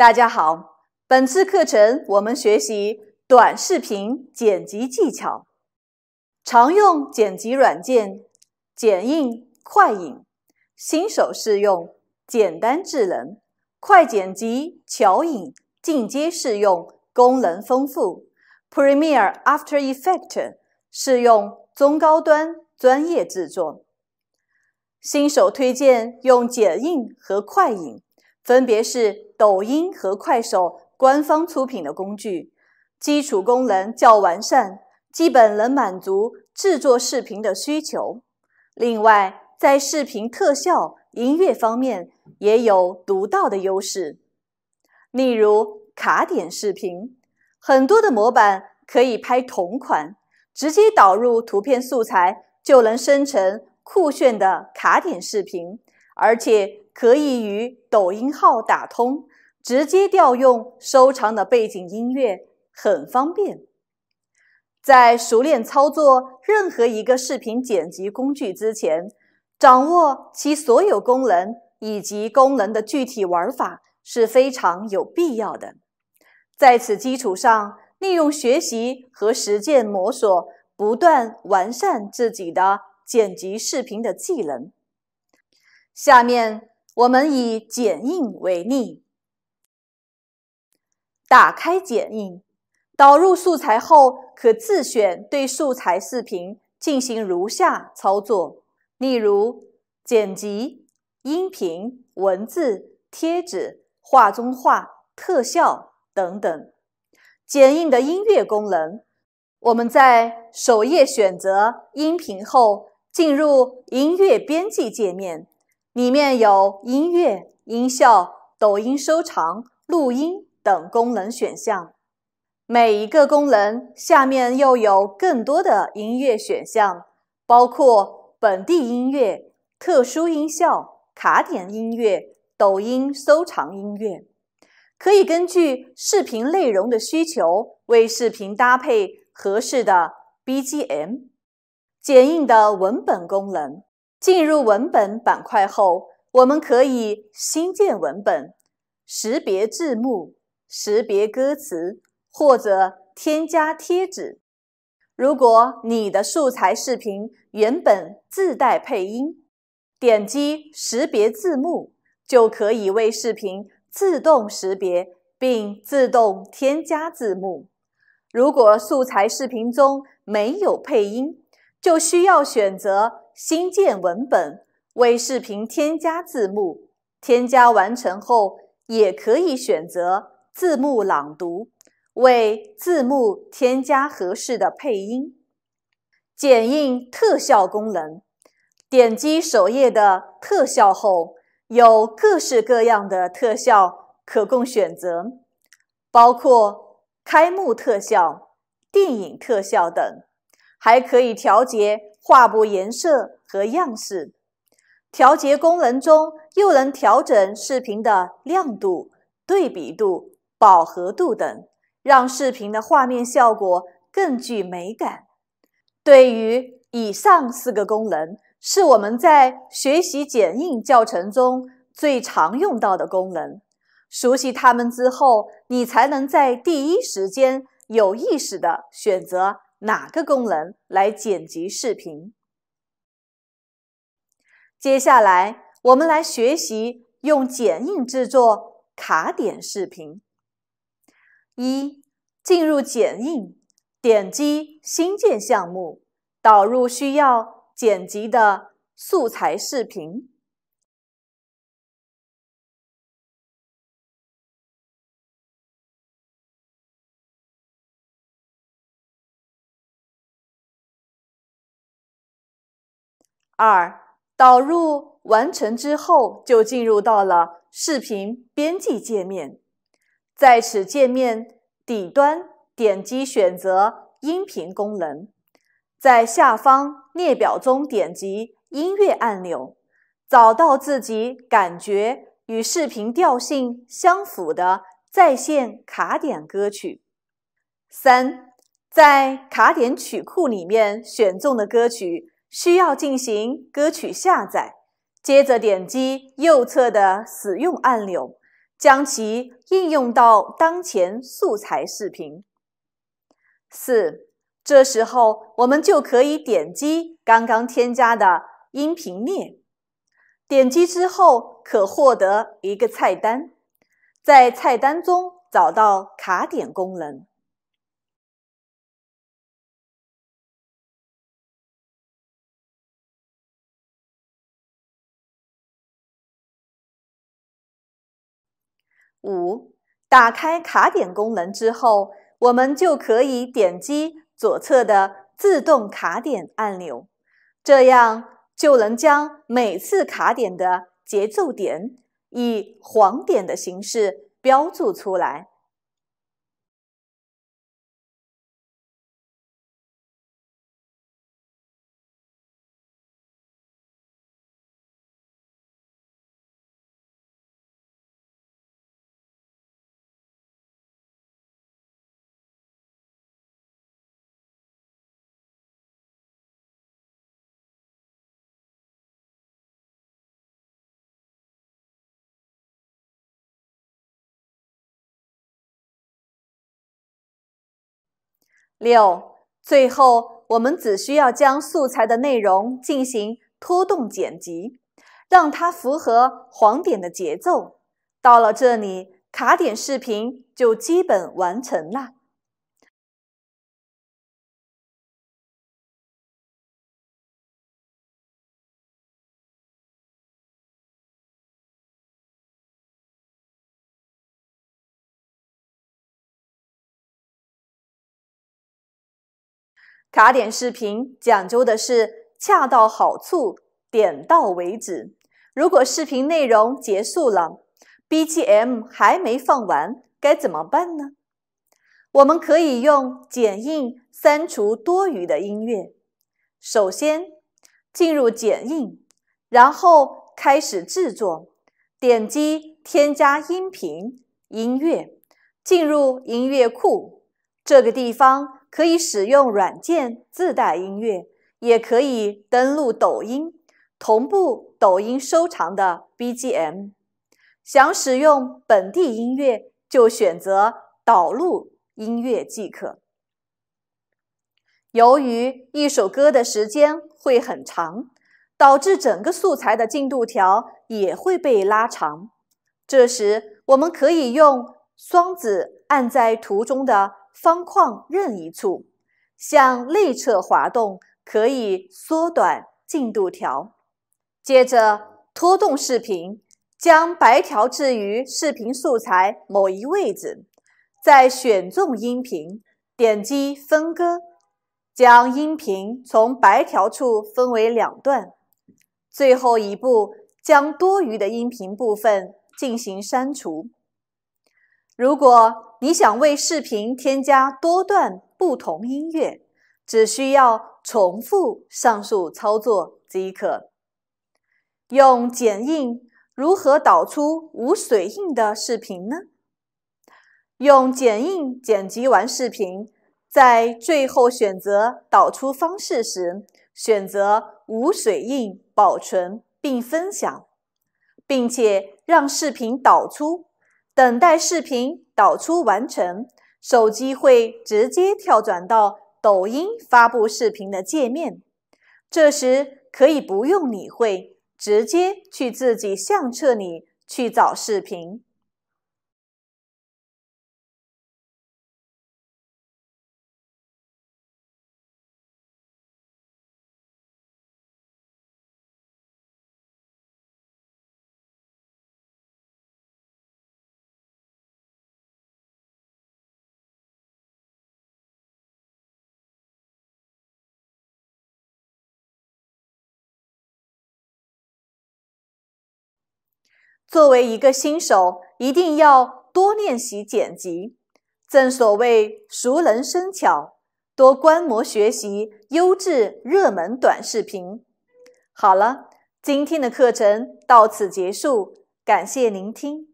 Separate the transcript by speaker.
Speaker 1: 大家好，本次课程我们学习短视频剪辑技巧，常用剪辑软件：剪映、快影，新手适用，简单智能；快剪辑、巧影，进阶适用，功能丰富；Premiere、After e f f e c t 适用中高端专业制作。新手推荐用剪映和快影。分别是抖音和快手官方出品的工具，基础功能较完善，基本能满足制作视频的需求。另外，在视频特效、音乐方面也有独到的优势。例如，卡点视频很多的模板可以拍同款，直接导入图片素材就能生成酷炫的卡点视频，而且。可以与抖音号打通，直接调用收藏的背景音乐，很方便。在熟练操作任何一个视频剪辑工具之前，掌握其所有功能以及功能的具体玩法是非常有必要的。在此基础上，利用学习和实践摸索，不断完善自己的剪辑视频的技能。下面。我们以剪映为例，打开剪映，导入素材后，可自选对素材视频进行如下操作，例如剪辑、音频、文字、贴纸、画中画、特效等等。剪映的音乐功能，我们在首页选择音频后，进入音乐编辑界面。里面有音乐、音效、抖音收藏、录音等功能选项。每一个功能下面又有更多的音乐选项，包括本地音乐、特殊音效、卡点音乐、抖音收藏音乐。可以根据视频内容的需求，为视频搭配合适的 BGM。剪映的文本功能。进入文本板块后，我们可以新建文本、识别字幕、识别歌词，或者添加贴纸。如果你的素材视频原本自带配音，点击识别字幕，就可以为视频自动识别并自动添加字幕。如果素材视频中没有配音，就需要选择。新建文本，为视频添加字幕。添加完成后，也可以选择字幕朗读，为字幕添加合适的配音。剪映特效功能，点击首页的特效后，有各式各样的特效可供选择，包括开幕特效、电影特效等，还可以调节。画布颜色和样式调节功能中，又能调整视频的亮度、对比度、饱和度等，让视频的画面效果更具美感。对于以上四个功能，是我们在学习剪映教程中最常用到的功能。熟悉它们之后，你才能在第一时间有意识的选择。哪个功能来剪辑视频？接下来我们来学习用剪映制作卡点视频。一，进入剪映，点击新建项目，导入需要剪辑的素材视频。二、导入完成之后，就进入到了视频编辑界面。在此界面底端点击选择音频功能，在下方列表中点击音乐按钮，找到自己感觉与视频调性相符的在线卡点歌曲。三、在卡点曲库里面选中的歌曲。需要进行歌曲下载，接着点击右侧的使用按钮，将其应用到当前素材视频。四，这时候我们就可以点击刚刚添加的音频列，点击之后可获得一个菜单，在菜单中找到卡点功能。五，打开卡点功能之后，我们就可以点击左侧的自动卡点按钮，这样就能将每次卡点的节奏点以黄点的形式标注出来。六，最后我们只需要将素材的内容进行拖动剪辑，让它符合黄点的节奏。到了这里，卡点视频就基本完成了。卡点视频讲究的是恰到好处，点到为止。如果视频内容结束了，BGM 还没放完，该怎么办呢？我们可以用剪映删除多余的音乐。首先进入剪映，然后开始制作，点击添加音频音乐，进入音乐库这个地方。可以使用软件自带音乐，也可以登录抖音同步抖音收藏的 BGM。想使用本地音乐，就选择导入音乐即可。由于一首歌的时间会很长，导致整个素材的进度条也会被拉长。这时，我们可以用双指按在图中的。方框任意处向内侧滑动，可以缩短进度条。接着拖动视频，将白条置于视频素材某一位置。再选中音频，点击分割，将音频从白条处分为两段。最后一步，将多余的音频部分进行删除。如果你想为视频添加多段不同音乐，只需要重复上述操作即可。用剪映如何导出无水印的视频呢？用剪映剪辑完视频，在最后选择导出方式时，选择无水印保存并分享，并且让视频导出。等待视频导出完成，手机会直接跳转到抖音发布视频的界面。这时可以不用理会，直接去自己相册里去找视频。作为一个新手，一定要多练习剪辑，正所谓熟能生巧，多观摩学习优质热门短视频。好了，今天的课程到此结束，感谢聆听。